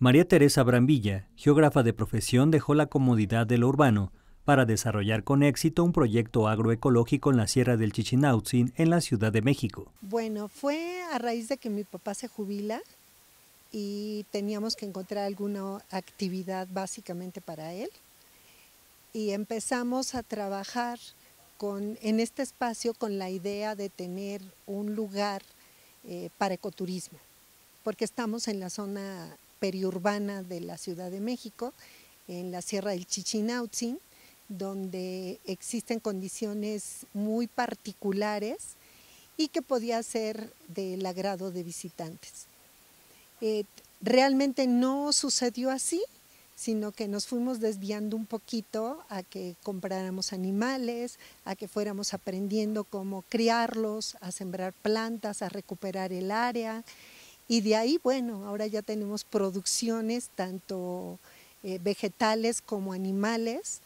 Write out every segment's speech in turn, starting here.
María Teresa Brambilla, geógrafa de profesión, dejó la comodidad de lo urbano para desarrollar con éxito un proyecto agroecológico en la Sierra del Chichinautzin, en la Ciudad de México. Bueno, fue a raíz de que mi papá se jubila y teníamos que encontrar alguna actividad básicamente para él. Y empezamos a trabajar con, en este espacio con la idea de tener un lugar eh, para ecoturismo, porque estamos en la zona periurbana de la Ciudad de México, en la Sierra del Chichinautzin, donde existen condiciones muy particulares y que podía ser del agrado de visitantes. Eh, realmente no sucedió así, sino que nos fuimos desviando un poquito a que compráramos animales, a que fuéramos aprendiendo cómo criarlos, a sembrar plantas, a recuperar el área. Y de ahí, bueno, ahora ya tenemos producciones tanto eh, vegetales como animales.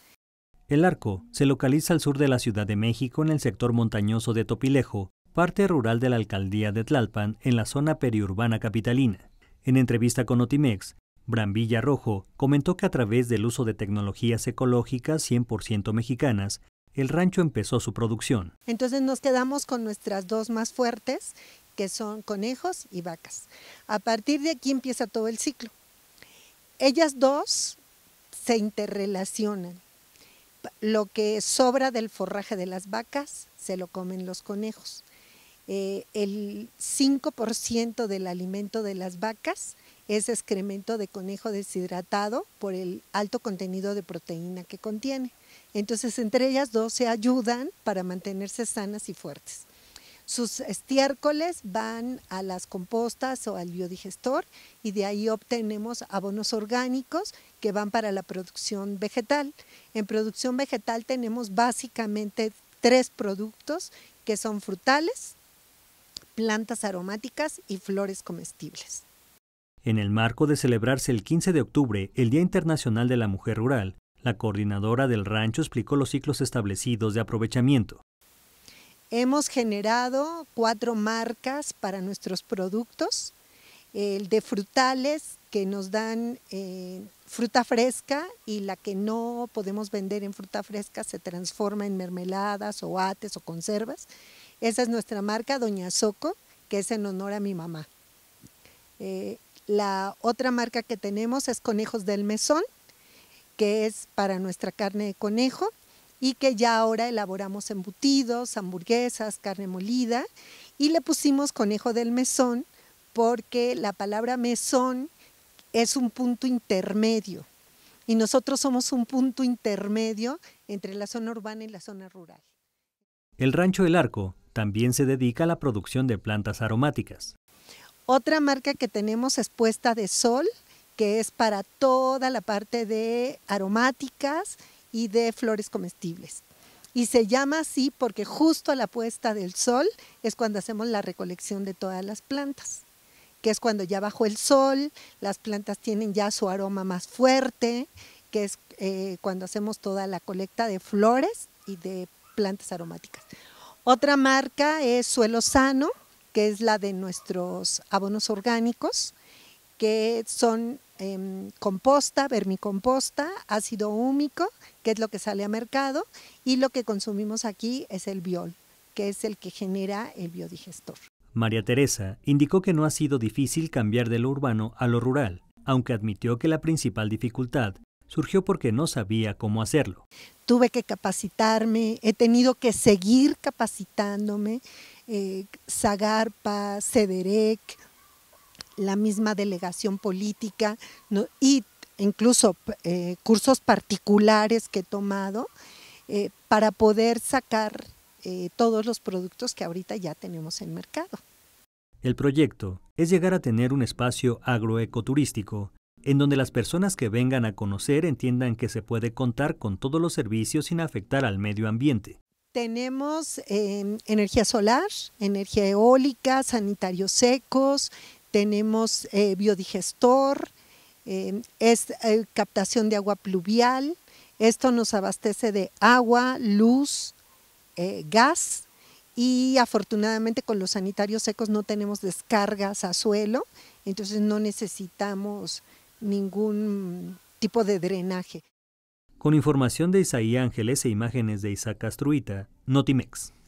El arco se localiza al sur de la Ciudad de México en el sector montañoso de Topilejo, parte rural de la alcaldía de Tlalpan en la zona periurbana capitalina. En entrevista con Otimex, Brambilla Rojo comentó que a través del uso de tecnologías ecológicas 100% mexicanas, el rancho empezó su producción. Entonces nos quedamos con nuestras dos más fuertes que son conejos y vacas. A partir de aquí empieza todo el ciclo. Ellas dos se interrelacionan. Lo que sobra del forraje de las vacas se lo comen los conejos. Eh, el 5% del alimento de las vacas es excremento de conejo deshidratado por el alto contenido de proteína que contiene. Entonces, entre ellas dos se ayudan para mantenerse sanas y fuertes. Sus estiércoles van a las compostas o al biodigestor y de ahí obtenemos abonos orgánicos que van para la producción vegetal. En producción vegetal tenemos básicamente tres productos que son frutales, plantas aromáticas y flores comestibles. En el marco de celebrarse el 15 de octubre, el Día Internacional de la Mujer Rural, la coordinadora del rancho explicó los ciclos establecidos de aprovechamiento. Hemos generado cuatro marcas para nuestros productos, el de frutales que nos dan eh, fruta fresca y la que no podemos vender en fruta fresca se transforma en mermeladas o ates o conservas. Esa es nuestra marca, Doña Soco, que es en honor a mi mamá. Eh, la otra marca que tenemos es Conejos del Mesón, que es para nuestra carne de conejo y que ya ahora elaboramos embutidos, hamburguesas, carne molida y le pusimos conejo del mesón porque la palabra mesón es un punto intermedio y nosotros somos un punto intermedio entre la zona urbana y la zona rural. El rancho El Arco también se dedica a la producción de plantas aromáticas. Otra marca que tenemos es Puesta de Sol, que es para toda la parte de aromáticas y de flores comestibles. Y se llama así porque justo a la puesta del sol es cuando hacemos la recolección de todas las plantas, que es cuando ya bajo el sol, las plantas tienen ya su aroma más fuerte, que es eh, cuando hacemos toda la colecta de flores y de plantas aromáticas. Otra marca es Suelo Sano, que es la de nuestros abonos orgánicos, que son Em, composta, vermicomposta, ácido húmico, que es lo que sale a mercado, y lo que consumimos aquí es el biol, que es el que genera el biodigestor. María Teresa indicó que no ha sido difícil cambiar de lo urbano a lo rural, aunque admitió que la principal dificultad surgió porque no sabía cómo hacerlo. Tuve que capacitarme, he tenido que seguir capacitándome, eh, Zagarpa, Cederec, la misma delegación política ¿no? y incluso eh, cursos particulares que he tomado eh, para poder sacar eh, todos los productos que ahorita ya tenemos en mercado. El proyecto es llegar a tener un espacio agroecoturístico en donde las personas que vengan a conocer entiendan que se puede contar con todos los servicios sin afectar al medio ambiente. Tenemos energía solar, energía eólica, sanitarios secos, tenemos eh, biodigestor, eh, es eh, captación de agua pluvial, esto nos abastece de agua, luz, gas y afortunadamente con los sanitarios secos no tenemos descargas a suelo, entonces no necesitamos ningún tipo de drenaje. Con información de Isaí Ángeles e imágenes de Isaac Astruita, Notimex.